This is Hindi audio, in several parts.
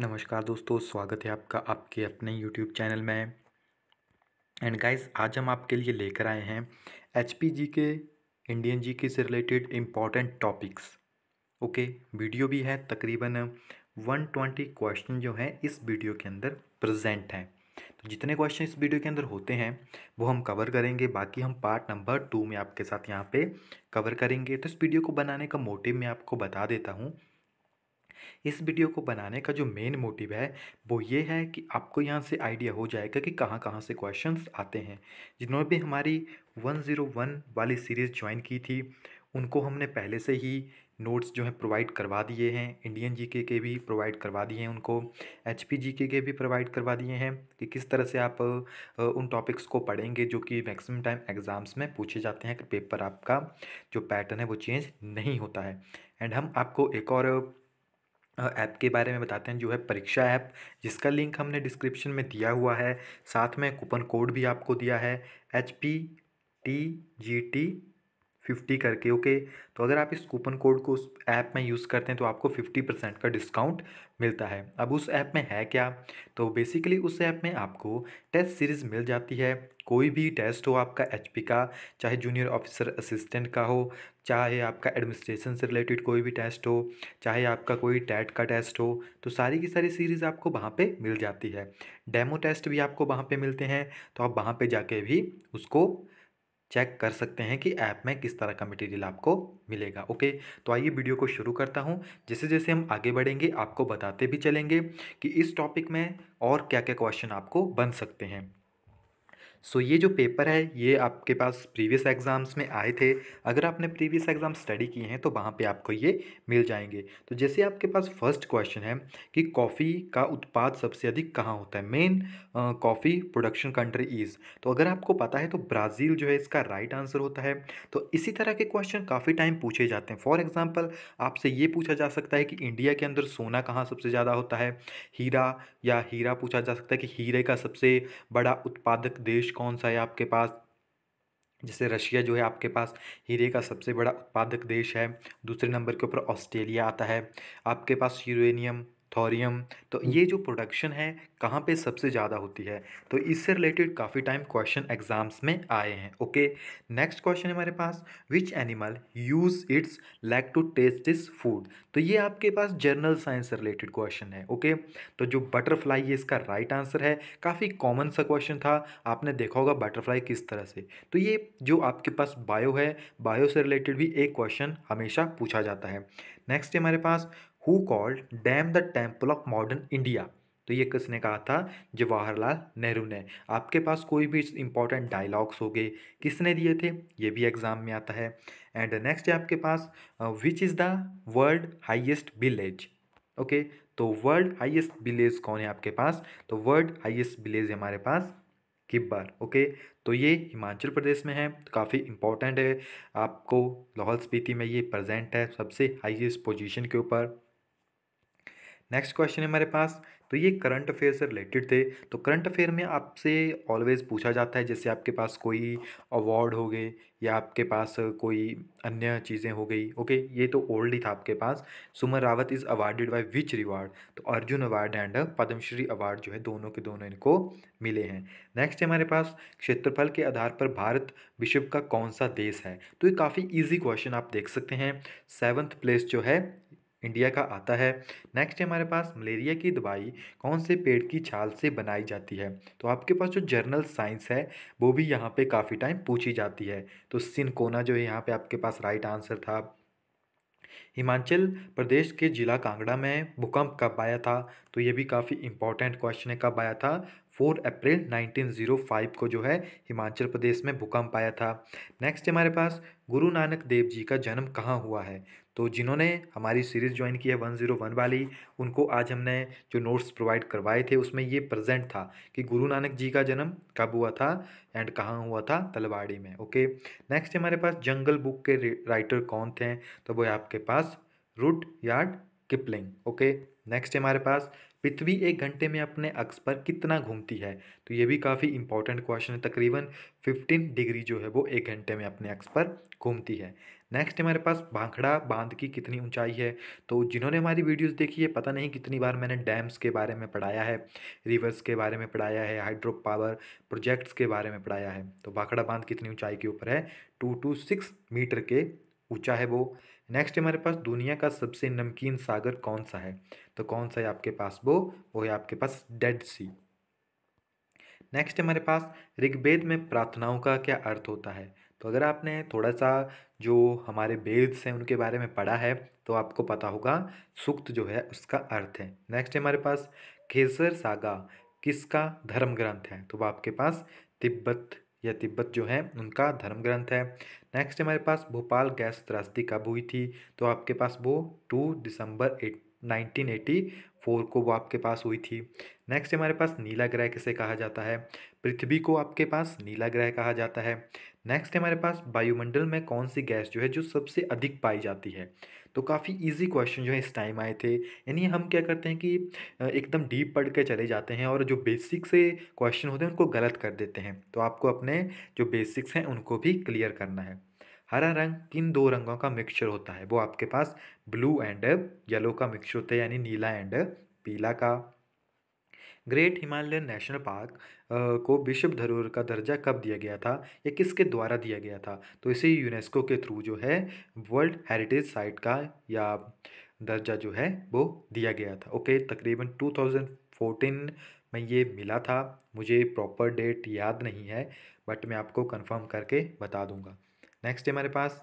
नमस्कार दोस्तों स्वागत है आपका आपके अपने YouTube चैनल में एंड गाइस आज हम आपके लिए लेकर आए हैं एच के इंडियन जी के से related important topics okay video भी है तकरीबन 120 क्वेश्चन जो हैं इस वीडियो के अंदर प्रेजेंट हैं तो जितने क्वेश्चन इस वीडियो के अंदर होते हैं वो हम कवर करेंगे बाकी हम पार्ट नंबर टू में आपके साथ यहाँ पर कवर करेंगे तो इस वीडियो को बनाने का मोटिव मैं आपको बता देता हूँ इस वीडियो को बनाने का जो मेन मोटिव है वो ये है कि आपको यहाँ से आइडिया हो जाएगा कि कहाँ कहाँ से क्वेश्चंस आते हैं जिन्होंने भी हमारी 101 वाली सीरीज़ ज्वाइन की थी उनको हमने पहले से ही नोट्स जो हैं प्रोवाइड करवा दिए हैं इंडियन जीके के भी प्रोवाइड करवा दिए हैं उनको एच पी जीके के भी प्रोवाइड करवा दिए हैं कि किस तरह से आप उन टॉपिक्स को पढ़ेंगे जो कि मैक्सिमम टाइम एग्ज़ाम्स में पूछे जाते हैं कि पेपर आपका जो पैटर्न है वो चेंज नहीं होता है एंड हम आपको एक और ऐप के बारे में बताते हैं जो है परीक्षा ऐप जिसका लिंक हमने डिस्क्रिप्शन में दिया हुआ है साथ में कूपन कोड भी आपको दिया है H P T G T fifty करके ओके तो अगर आप इस कूपन कोड को उस ऐप में यूज़ करते हैं तो आपको फिफ्टी परसेंट का डिस्काउंट मिलता है अब उस ऐप में है क्या तो बेसिकली उस ऐप में आपको टेस्ट सीरीज़ मिल जाती है कोई भी टेस्ट हो आपका एच का चाहे जूनियर ऑफिसर असिस्टेंट का हो चाहे आपका एडमिनिस्ट्रेशन से रिलेटेड कोई भी टेस्ट हो चाहे आपका कोई टैट का टेस्ट हो तो सारी की सारी सीरीज़ आपको वहाँ पे मिल जाती है डेमो टेस्ट भी आपको वहाँ पे मिलते हैं तो आप वहाँ पे जाके भी उसको चेक कर सकते हैं कि ऐप में किस तरह का मटेरियल आपको मिलेगा ओके तो आइए वीडियो को शुरू करता हूँ जैसे जैसे हम आगे बढ़ेंगे आपको बताते भी चलेंगे कि इस टॉपिक में और क्या क्या क्वेश्चन आपको बन सकते हैं सो ये जो पेपर है ये आपके पास प्रीवियस एग्ज़ाम्स में आए थे अगर आपने प्रीवियस एग्ज़ाम स्टडी किए हैं तो वहाँ पे आपको ये मिल जाएंगे तो जैसे आपके पास फर्स्ट क्वेश्चन है कि कॉफ़ी का उत्पाद सबसे अधिक कहाँ होता है main coffee production country is तो अगर आपको पता है तो ब्राज़ील जो है इसका राइट आंसर होता है तो इसी तरह के क्वेश्चन काफ़ी टाइम पूछे जाते हैं फॉर एग्ज़ाम्पल आपसे ये पूछा जा सकता है कि इंडिया के अंदर सोना कहाँ सबसे ज़्यादा होता है हीरा या हीरा पूछा जा सकता है कि हीरे का सबसे बड़ा उत्पादक देश देश कौन सा है आपके पास जैसे रशिया जो है आपके पास हीरे का सबसे बड़ा उत्पादक देश है दूसरे नंबर के ऊपर ऑस्ट्रेलिया आता है आपके पास यूरेनियम थोरियम तो हम्म। ये जो प्रोडक्शन है कहाँ पे सबसे ज़्यादा होती है तो इससे रिलेटेड काफ़ी टाइम क्वेश्चन एग्जाम्स में आए हैं ओके नेक्स्ट क्वेश्चन हमारे पास which animal use its leg to taste this food तो ये आपके पास जर्नल साइंस से रिलेटेड क्वेश्चन है ओके तो जो बटरफ्लाई ये इसका राइट आंसर है काफ़ी कॉमन सा क्वेश्चन था आपने देखा होगा बटरफ्लाई किस तरह से तो ये जो आपके पास बायो है बायो से रिलेटेड भी एक क्वेश्चन हमेशा पूछा जाता है नेक्स्ट हमारे पास who called dam the temple of modern India तो ये किसने कहा था जवाहरलाल नेहरू ने आपके पास कोई भी इंपॉर्टेंट डायलॉग्स हो गए किसने दिए थे ये भी एग्जाम में आता है एंड नेक्स्ट है आपके पास which is the world highest village okay तो वर्ल्ड हाइएस्ट विलेज कौन है आपके पास तो वर्ल्ड हाइएस्ट विलेज हमारे पास किब्बर ओके तो ये हिमाचल प्रदेश में है तो काफ़ी इंपॉर्टेंट है आपको लाहौल स्पीति में ये प्रेजेंट है सबसे हाईएस्ट पोजीशन के ऊपर नेक्स्ट क्वेश्चन है हमारे पास तो ये करंट अफेयर से रिलेटेड थे तो करंट अफेयर में आपसे ऑलवेज पूछा जाता है जैसे आपके पास कोई अवार्ड हो गए या आपके पास कोई अन्य चीज़ें हो गई ओके ये तो ओल्ड ही था आपके पास Sumer Rawat is awarded by which reward तो Arjun award and Padmashri award जो है दोनों के दोनों इनको मिले हैं नेक्स्ट हमारे पास क्षेत्रफल के आधार पर भारत विश्व का कौन सा देश है तो ये काफ़ी ईजी क्वेश्चन आप देख सकते हैं सेवन्थ प्लेस जो है इंडिया का आता है नेक्स्ट हमारे पास मलेरिया की दवाई कौन से पेड़ की छाल से बनाई जाती है तो आपके पास जो जर्नल साइंस है वो भी यहाँ पे काफ़ी टाइम पूछी जाती है तो सिनकोना जो है यहाँ पे आपके पास राइट आंसर था हिमाचल प्रदेश के जिला कांगड़ा में भूकंप कब आया था तो ये भी काफ़ी इंपॉर्टेंट क्वेश्चन है कब आया था फोर अप्रैल फाइव को जो है हिमाचल प्रदेश में भूकंप आया था नेक्स्ट हमारे पास गुरु नानक देव जी का जन्म कहाँ हुआ है तो जिन्होंने हमारी सीरीज़ ज्वाइन की है वन ज़ीरो वन वाली उनको आज हमने जो नोट्स प्रोवाइड करवाए थे उसमें ये प्रेजेंट था कि गुरु नानक जी का जन्म कब हुआ था एंड कहाँ हुआ था तलवाड़ी में ओके नेक्स्ट हमारे पास जंगल बुक के राइटर कौन थे तो वो आपके पास Rudyard Kipling okay next हमारे पास पृथ्वी एक घंटे में अपने अक्स पर कितना घूमती है तो ये भी काफ़ी इंपॉर्टेंट क्वेश्चन है तकरीबन फिफ्टीन डिग्री जो है वो एक घंटे में अपने अक्स पर घूमती है नेक्स्ट हमारे पास भाखड़ा बांध की कितनी ऊंचाई है तो जिन्होंने हमारी वीडियोस देखी है पता नहीं कितनी बार मैंने डैम्स के बारे में पढ़ाया है रिवर्स के बारे में पढ़ाया है हाइड्रो पावर प्रोजेक्ट्स के बारे में पढ़ाया है तो भाखड़ा बांध कितनी ऊंचाई के ऊपर है टू टू सिक्स मीटर के ऊँचा है वो नेक्स्ट हमारे पास दुनिया का सबसे नमकीन सागर कौन सा है तो कौन सा है आपके पास वो वो है आपके पास डेड सी नेक्स्ट हमारे पास ऋग्वेद में प्रार्थनाओं का क्या अर्थ होता है तो अगर आपने थोड़ा सा जो हमारे वेद्स हैं उनके बारे में पढ़ा है तो आपको पता होगा सुक्त जो है उसका अर्थ है नेक्स्ट है हमारे पास खेसर सागा किसका धर्म ग्रंथ है तो वह आपके पास तिब्बत या तिब्बत जो है उनका धर्म ग्रंथ है नेक्स्ट हमारे पास भोपाल गैस त्रासदी कब हुई थी तो आपके पास वो two December eight nineteen eighty four को वो आपके पास हुई थी नेक्स्ट हमारे पास नीला ग्रह किसे कहा जाता है पृथ्वी को आपके पास नीला ग्रह कहा जाता है नेक्स्ट हमारे पास वायुमंडल में कौन सी गैस जो है जो सबसे अधिक पाई जाती है तो काफ़ी इजी क्वेश्चन जो है इस टाइम आए थे यानी हम क्या करते हैं कि एकदम डीप पढ़ के चले जाते हैं और जो बेसिक से क्वेश्चन होते हैं उनको गलत कर देते हैं तो आपको अपने जो बेसिक्स हैं उनको भी क्लियर करना है हरा रंग किन दो रंगों का मिक्सचर होता है वो आपके पास ब्लू एंड येलो का मिक्सचर होता है यानी नीला एंड पीला का ग्रेट हिमालयन नेशनल पार्क को विश्व धरोहर का दर्जा कब दिया गया था या किसके द्वारा दिया गया था तो इसे यूनेस्को के थ्रू जो है वर्ल्ड हेरिटेज साइट का या दर्जा जो है वो दिया गया था ओके तकरीबन 2014 में ये मिला था मुझे प्रॉपर डेट याद नहीं है बट मैं आपको कंफर्म करके बता दूंगा नेक्स्ट हमारे पास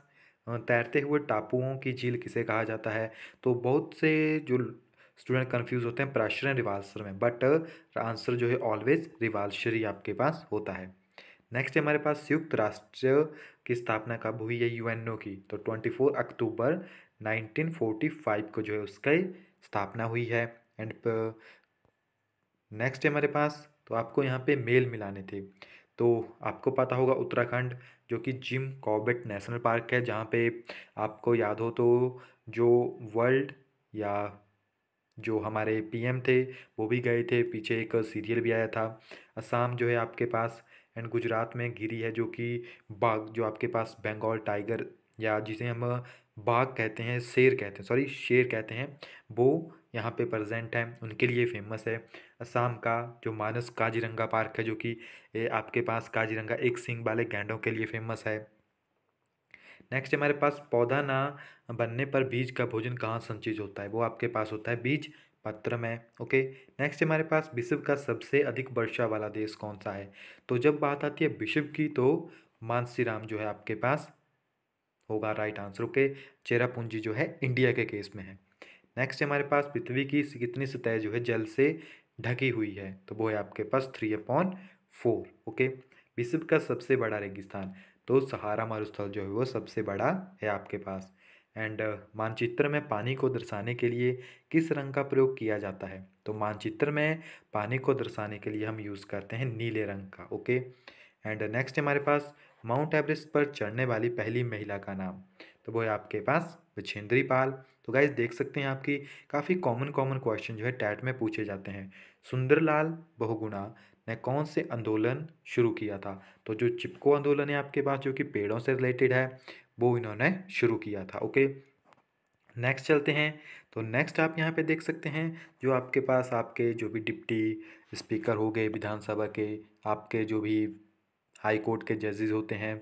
तैरते हुए टापुओं की झील किसे कहा जाता है तो बहुत से जो स्टूडेंट कन्फ्यूज़ होते हैं प्राशर एंड रिवाल्सर में बट आंसर जो है ऑलवेज रिवाल्सर ही आपके पास होता है नेक्स्ट हमारे पास संयुक्त राष्ट्र की स्थापना कब हुई है यूएनओ की तो ट्वेंटी अक्टूबर नाइनटीन को जो है उसका स्थापना हुई है एंड नेक्स्ट हमारे पास तो आपको यहाँ पे मेल मिलाने थे तो आपको पता होगा उत्तराखंड जो कि जिम कॉबेट नेशनल पार्क है जहाँ पे आपको याद हो तो जो वर्ल्ड या जो हमारे पीएम थे वो भी गए थे पीछे एक सीरियल भी आया था असम जो है आपके पास एंड गुजरात में गिरी है जो कि बाघ जो आपके पास बंगाल टाइगर या जिसे हम बाघ कहते हैं शेर कहते हैं सॉरी शेर कहते हैं वो यहाँ पे प्रेजेंट हैं उनके लिए फेमस है असम का जो मानस काजीरंगा पार्क है जो कि आपके पास काजीरंगा एक सिंह वाले गैंडों के लिए फेमस है नेक्स्ट हमारे पास पौधा ना बनने पर बीज का भोजन कहाँ संचित होता है वो आपके पास होता है बीज पत्र में ओके नेक्स्ट हमारे पास विश्व का सबसे अधिक वर्षा वाला देश कौन सा है तो जब बात आती है विश्व की तो मानसीराम जो है आपके पास होगा राइट आंसर ओके चेरापूंजी जो है इंडिया के केस में है नेक्स्ट हमारे पास पृथ्वी की कितनी सतह जो है जल से ढकी हुई है तो वो है आपके पास थ्री अपॉन फोर ओके विश्व का सबसे बड़ा रेगिस्तान तो सहारा मरुस्थल जो है वो सबसे बड़ा है आपके पास एंड uh, मानचित्र में पानी को दर्शाने के लिए किस रंग का प्रयोग किया जाता है तो मानचित्र में पानी को दर्शाने के लिए हम यूज़ करते हैं नीले रंग का ओके एंड नेक्स्ट हमारे पास माउंट एवरेस्ट पर चढ़ने वाली पहली महिला का नाम तो वो है आपके पास विछेंद्री पाल तो गाइज देख सकते हैं आपकी काफ़ी कॉमन कॉमन क्वेश्चन जो है टैट में पूछे जाते हैं सुंदरलाल बहुगुणा ने कौन से आंदोलन शुरू किया था तो जो चिपको आंदोलन है आपके पास जो कि पेड़ों से रिलेटेड है वो इन्होंने शुरू किया था ओके नेक्स्ट चलते हैं तो नेक्स्ट आप यहाँ पे देख सकते हैं जो आपके पास आपके जो भी डिप्टी स्पीकर हो गए विधानसभा के आपके जो भी हाई कोर्ट के जजेज होते हैं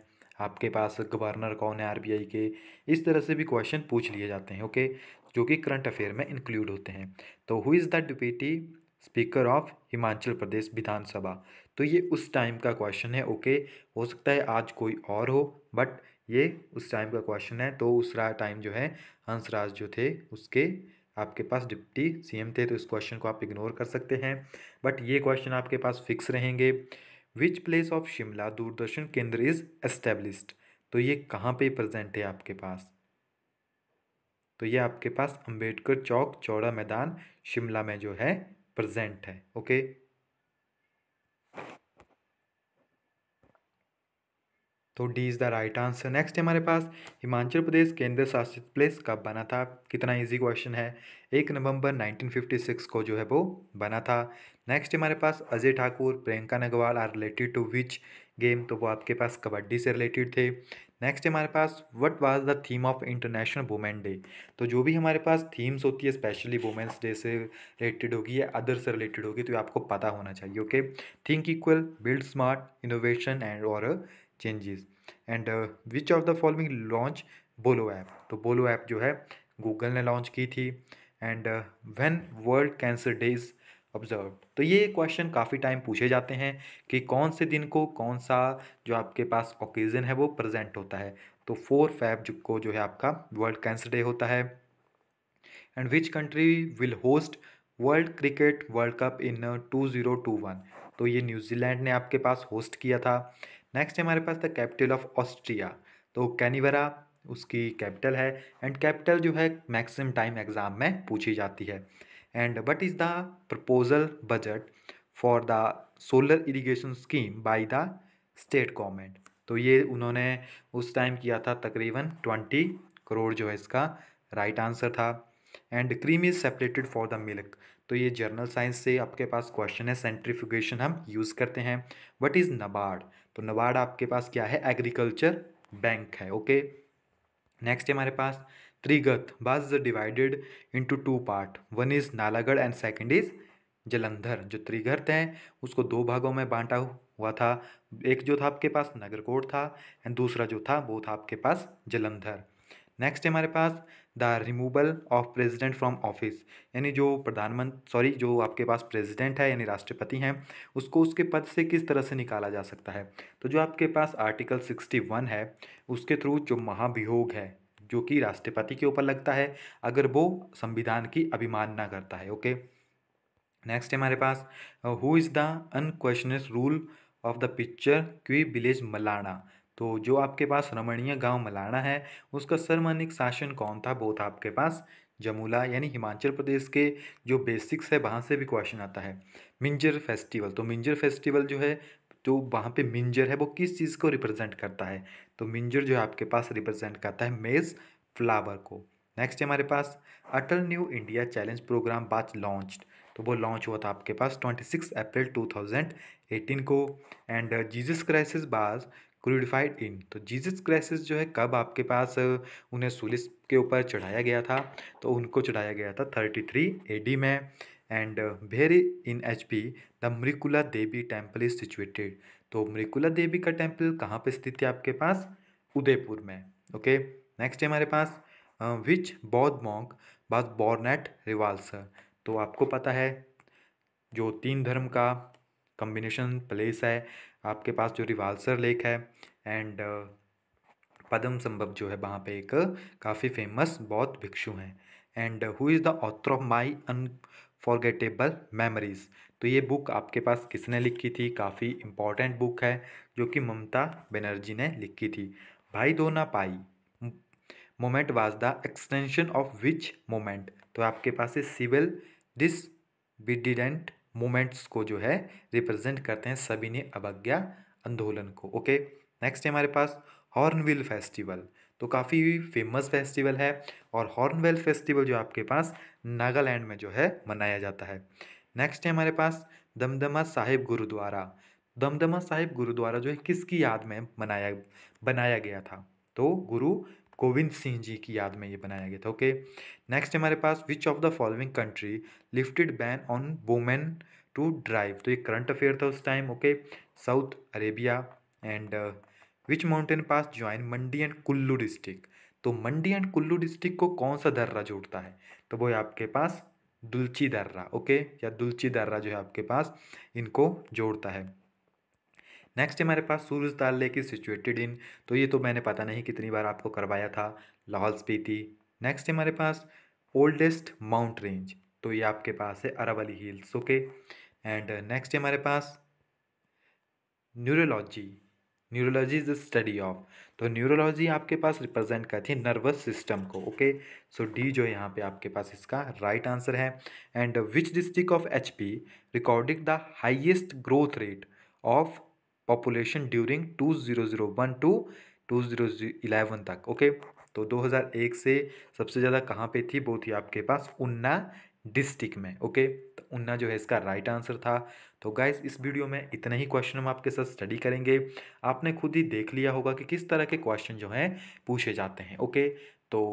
आपके पास गवर्नर कौन है आरबीआई के इस तरह से भी क्वेश्चन पूछ लिए जाते हैं ओके जो कि करंट अफेयर में इंक्लूड होते हैं तो who is the deputy speaker of Himachal Pradesh Vidhan Sabha तो ये उस टाइम का क्वेश्चन है ओके हो सकता है आज कोई और हो बट ये उस टाइम का क्वेश्चन है तो दूसरा टाइम जो है हंसराज जो थे उसके आपके पास डिप्टी सीएम थे तो इस क्वेश्चन को आप इग्नोर कर सकते हैं बट ये क्वेश्चन आपके पास फिक्स रहेंगे which place of Shimla Doordarshan Kendra is established तो ये कहाँ पे प्रेजेंट है आपके पास तो ये आपके पास अंबेडकर चौक चौड़ा मैदान शिमला में जो है प्रेजेंट है ओके तो D is the right answer next है हमारे पास हिमाचल प्रदेश केंद्र शासित प्लेस कब बना था कितना इजी क्वेश्चन है एक नवंबर 1956 को जो है वो बना था नेक्स्ट हमारे पास Ajay Thakur Priyanka Nagwal are related to which game तो वो आपके पास कबड्डी से रिलेटेड थे नेक्स्ट हमारे पास what was the theme of international women day तो जो भी हमारे पास थीम्स होती है स्पेशली वुमेन्स डे से रिलेटेड होगी या अदर से रिलेटेड होगी तो आपको पता होना चाहिए okay think equal build smart innovation and और changes and which of the following launch Bolo app तो बोलो ऐप जो है गूगल ने लॉन्च की थी and when world cancer day is observe तो ये क्वेश्चन काफ़ी टाइम पूछे जाते हैं कि कौन से दिन को कौन सा जो आपके पास ओकेज़न है वो प्रेजेंट होता है तो फोर फैब को जो है आपका वर्ल्ड कैंसर डे होता है and which country will host world cricket world cup in two zero two one तो ये न्यूजीलैंड ने आपके पास होस्ट किया था नेक्स्ट है हमारे पास द कैपिटल ऑफ ऑस्ट्रिया तो कैनिवरा उसकी कैपिटल है एंड कैपिटल जो है मैक्सिमम टाइम एग्ज़ाम में पूछी जाती है and what is the proposal budget for the solar irrigation scheme by the state government तो ये उन्होंने उस टाइम किया था तकरीबन ट्वेंटी करोड़ जो है इसका राइट right आंसर था and cream is separated for the milk तो ये जर्नल साइंस से आपके पास क्वेश्चन है सेंट्रीफिकेशन हम यूज़ करते हैं वट इज़ नबार्ड तो नवाड़ आपके पास क्या है एग्रीकल्चर बैंक है ओके नेक्स्ट है हमारे पास Trigarta was divided into two part one is Nalagarh and second is Jalandhar जो त्रिगर्त है उसको दो भागों में बांटा हुआ था एक जो था आपके पास नगरकोट था एंड दूसरा जो था वो था आपके पास जलंधर नेक्स्ट हमारे पास the removal of president from office यानी जो प्रधानमंत्री सॉरी जो आपके पास प्रेजिडेंट है यानी राष्ट्रपति हैं उसको उसके पद से किस तरह से निकाला जा सकता है तो जो आपके पास आर्टिकल सिक्सटी वन है उसके थ्रू जो महाभियोग है जो कि राष्ट्रपति के ऊपर लगता है अगर वो संविधान की अभिमानना करता है ओके नेक्स्ट हमारे पास who is the unquestioned rule of the picturesque village Malana तो जो आपके पास रमणीय गांव मलाना है उसका सर्वमानिक शासन कौन था वो था आपके पास जमुला यानी हिमाचल प्रदेश के जो बेसिक्स है वहाँ से भी क्वेश्चन आता है मिंजर फेस्टिवल तो मिंजर फेस्टिवल जो है तो वहाँ पे मिंजर है वो किस चीज़ को रिप्रेजेंट करता है तो मिंजर जो है आपके पास रिप्रेजेंट करता है मेज़ फ्लावर को नेक्स्ट है हमारे पास Atal new India challenge program बात लॉन्च्ड तो वो लॉन्च हुआ था आपके पास सिक्स अप्रैल एटीन को and Jesus Christ was crucified इन तो जीसस क्राइसिस जो है कब आपके पास उन्हें सुलिस के ऊपर चढ़ाया गया था तो उनको चढ़ाया गया था थर्टी थ्री ए डी में and where in H P the Mrikula Devi temple is situated तो मृकुला देवी का टेम्पल कहाँ पर स्थित है आपके पास उदयपुर में ओके नेक्स्ट है हमारे पास विच बौद्ध मॉन्क बाद बॉर्नेट रिवाल्स तो आपको पता है जो तीन धर्म का कम्बिनेशन प्लेस है आपके पास जो रिवाल्सर लेक है एंड पदम संभव जो है वहाँ पे एक काफ़ी फेमस बौद्ध भिक्षु हैं and who is the author of my unforgettable memories तो ये बुक आपके पास किसने लिखी थी काफ़ी इम्पॉर्टेंट बुक है जो कि ममता बनर्जी ने लिखी थी भाई दो ना पाई movement was the extension of which movement तो आपके पास है सिविल डिस बिडिडेंट मोमेंट्स को जो है रिप्रेजेंट करते हैं सभी ने अवज्ञा आंदोलन को ओके नेक्स्ट है हमारे पास हॉर्नविल फेस्टिवल तो काफ़ी फेमस फेस्टिवल है और हॉर्नवेल फेस्टिवल जो आपके पास नागालैंड में जो है मनाया जाता है नेक्स्ट है हमारे पास दमदमा साहिब गुरुद्वारा दमदमा साहिब गुरुद्वारा जो है किसकी याद में मनाया बनाया गया था तो गुरु गोविंद सिंह जी की याद में ये बनाया गया था ओके नेक्स्ट हमारे पास which of the following country lifted ban on women to drive तो ये करंट अफेयर था उस time okay south Arabia and which mountain pass join Mandi and Kullu district तो मंडी एंड कुल्लू डिस्ट्रिक्ट को कौन सा दर्रा जोड़ता है तो वो है आपके पास दुलची दर्रा ओके या दुलची दर्रा जो है आपके पास इनको जोड़ता है नेक्स्ट हमारे पास सूरज ताल लेक इज सिचुएटेड इन तो ये तो मैंने पता नहीं कितनी बार आपको करवाया था लाहौल स्पीति नेक्स्ट हमारे पास ओल्डेस्ट माउंट रेंज तो ये आपके पास है Aravalli hills okay and next हमारे पास neurology neurology is the study of तो न्यूरोलॉजी आपके पास रिप्रेजेंट करती है नर्वस सिस्टम को ओके सो डी जो यहाँ पे आपके पास इसका राइट right आंसर है and which district of H P recording the highest growth rate of population during 2001 to eleven तक ओके तो 2001 से सबसे ज़्यादा कहाँ पे थी वो थी आपके पास उन्ना डिस्ट्रिक्ट में ओके तो उन्ना जो है इसका राइट आंसर था तो गाइज इस वीडियो में इतने ही क्वेश्चन हम आपके साथ स्टडी करेंगे आपने खुद ही देख लिया होगा कि किस तरह के क्वेश्चन जो हैं पूछे जाते हैं ओके तो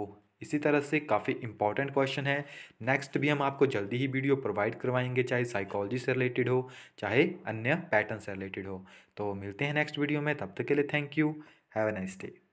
इसी तरह से काफ़ी इंपॉर्टेंट क्वेश्चन है नेक्स्ट भी हम आपको जल्दी ही वीडियो प्रोवाइड करवाएंगे चाहे साइकोलॉजी से रिलेटेड हो चाहे अन्य पैटर्न से रिलेटेड हो तो मिलते हैं नेक्स्ट वीडियो में तब तक के लिए thank you have a nice day